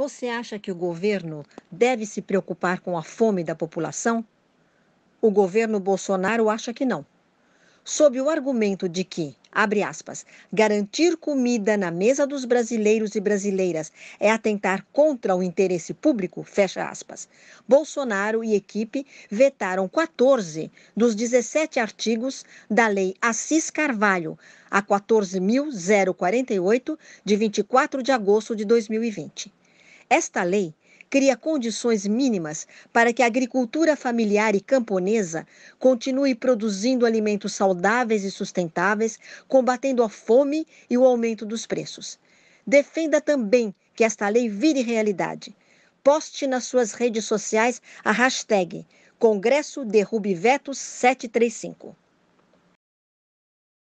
Você acha que o governo deve se preocupar com a fome da população? O governo Bolsonaro acha que não. Sob o argumento de que, abre aspas, garantir comida na mesa dos brasileiros e brasileiras é atentar contra o interesse público, fecha aspas. Bolsonaro e equipe vetaram 14 dos 17 artigos da Lei Assis Carvalho, a 14.048, de 24 de agosto de 2020. Esta lei cria condições mínimas para que a agricultura familiar e camponesa continue produzindo alimentos saudáveis e sustentáveis, combatendo a fome e o aumento dos preços. Defenda também que esta lei vire realidade. Poste nas suas redes sociais a hashtag Congresso Derrube Vetos 735.